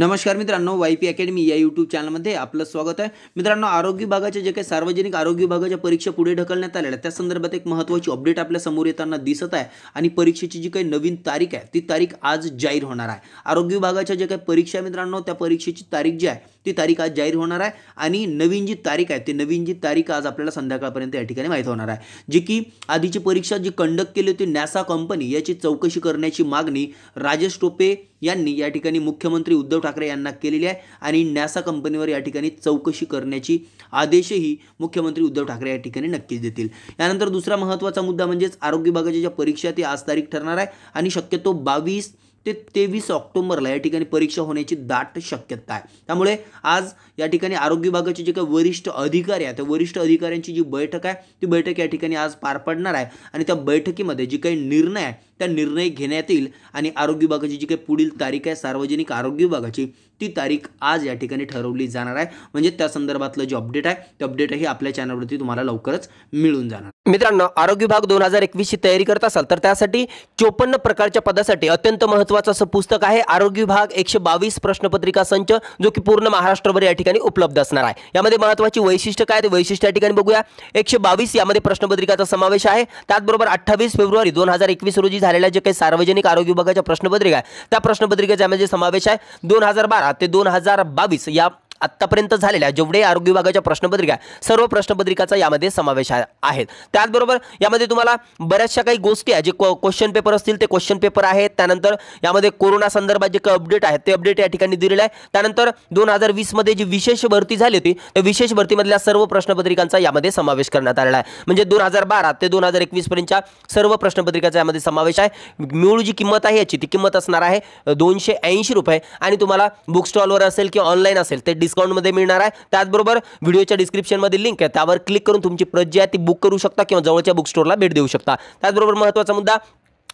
नमस्कार मित्रांनो Y P academy या यूट्यूब चॅनलमध्ये आपलं स्वागत आहे मित्रांनो आरोग्य विभागाच्या जे काही सार्वजनिक आरोग्य विभागाच्या परीक्षा पुढे ढकलण्यात आलेल्या त्या संदर्भात एक महत्त्वाची अपडेट आपल्या समोर येताना दिसत आहे आणि परीक्षेची जी काही नवीन तारीख आहे ती तारीख आज जाहीर होणार आहे आरोग्य विभागाच्या जे काही परीक्षा मित्रांनो त्या परीक्षेची तारीख जी आहे ती तारीख आज जाहीर होणार आहे आणि नवीन जी तारीख आहे ती नवीन जी तारीख आज आपल्याला संध्याकाळपर्यंत या ठिकाणी माहीत होणार आहे जी की आधीची परीक्षा जी कंडक्ट केली होती नॅसा कंपनी याची चौकशी करण्याची मागणी राजेश टोपे यांनी या ठिकाणी मुख्यमंत्री उद्धव ठाकरे यांना केलेली आहे आणि नॅसा कंपनीवर या ठिकाणी चौकशी करण्याची आदेशही मुख्यमंत्री उद्धव ठाकरे या ठिकाणी नक्कीच देतील यानंतर दुसरा महत्त्वाचा मुद्दा म्हणजेच आरोग्य विभागाच्या ज्या परीक्षा ती आज तारीख ठरणार आहे आणि शक्यतो बावीस ते तेवीस ऑक्टोबरला या ठिकाणी परीक्षा होण्याची दाट शक्यता आहे त्यामुळे आज या ठिकाणी आरोग्य विभागाचे जे काही वरिष्ठ अधिकारी आहेत त्या वरिष्ठ अधिकाऱ्यांची जी बैठक आहे ती बैठक या ठिकाणी आज पार पडणार आहे आणि त्या बैठकीमध्ये जे काही निर्णय आहे त्या निर्णय घेण्यात येईल आणि आरोग्य विभागाची जी काही पुढील तारीख आहे सार्वजनिक आरोग्य विभागाची ती तारीख आज या ठिकाणी ठरवली जाणार आहे म्हणजे त्या संदर्भातलं जे अपडेट आहे ते अपडेटही आपल्या चॅनलवरती तुम्हाला लवकरच मिळून जाणार मित्रांनो आरोग्य विभाग दोन हजार एकवीसची तयारी करत असाल तर त्यासाठी चोपन्न प्रकारच्या पदासाठी अत्यंत महत्वाचं असं पुस्तक आहे आरोग्य विभाग एकशे बावीस प्रश्नपत्रिका संच जो की पूर्ण महाराष्ट्रभर या ठिकाणी उपलब्ध असणार आहे यामध्ये महत्वाची वैशिष्ट्य काय ते वैशिष्ट्य या ठिकाणी बघूया एकशे बावीस यामध्ये प्रश्नपत्रिकाचा समावेश आहे त्याचबरोबर अठ्ठावीस फेब्रुवारी दोन हजार एकवीस रोजी झाले झालेल्या जे काही सार्वजनिक आरोग्य विभागाच्या प्रश्नपत्रिका आहे त्या प्रश्नपत्रिकेचा म्हणजे समावेश आहे दोन हजार बारा ते दोन हजार बावीस या आत्तापर्यंत झालेल्या जेवढे आरोग्य विभागाच्या प्रश्नपत्रिका सर्व प्रश्नपत्रिकाचा यामध्ये समावेश आहे त्याचबरोबर यामध्ये तुम्हाला बऱ्याचशा काही गोष्टी आहेत जे क्वेश्चन पेपर असतील ते क्वेश्चन पेपर आहेत त्यानंतर यामध्ये कोरोना संदर्भात जे काही अपडेट आहेत ते अपडेट या ठिकाणी दिलेलं आहे त्यानंतर दोन हजार वीसमध्ये जी विशेष भरती झाली होती त्या विशेष भरतीमधल्या सर्व प्रश्नपत्रिकांचा यामध्ये समावेश करण्यात आलेला आहे म्हणजे दोन हजार बारा ते दोन हजार एकवीसपर्यंतच्या सर्व प्रश्नपत्रिकाचा यामध्ये समावेश आहे मूळ जी किंमत आहे याची ती किंमत असणार आहे दोनशे ऐंशी रुपये आणि तुम्हाला बुक स्टॉलवर असेल किंवा ऑनलाईन असेल ते डिस्क डिस्काउंटमध्ये मिळणार आहे त्याचबरोबर व्हिडिओच्या डिस्क्रिप्शनमध्ये लिंक आहे त्यावर क्लिक करून तुमची प्रत जी आहे ती बुक करू शकता किंवा जवळच्या बुक स्टोरला भेट देऊ शकता त्याचबरोबर महत्त्वाचा मुद्दा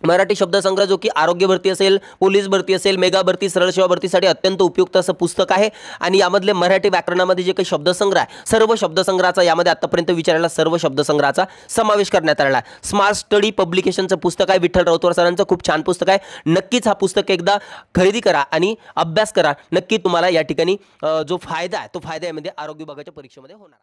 मराठी शब्दसंग्रह जो की आरोग्य भरती असेल पोलीस भरती असेल मेगा भरती सरळ सेवा भरतीसाठी अत्यंत उपयुक्त असं पुस्तक आहे आणि यामधले मराठी व्याकरणामध्ये जे काही शब्दसंग्रह आहे सर्व शब्दसंग्रहाचा यामध्ये आतापर्यंत विचारायला सर्व शब्दसंग्रहाचा समावेश करण्यात आला आहे स्मार्ट स्टडी पब्लिकेशनचं पुस्तक आहे विठ्ठल राऊतवर सरांचं खूप छान पुस्तक आहे नक्कीच हा पुस्तक एकदा खरेदी करा आणि अभ्यास करा नक्की तुम्हाला या ठिकाणी जो फायदा आहे तो फायदा यामध्ये आरोग्य विभागाच्या परीक्षेमध्ये होणार आहे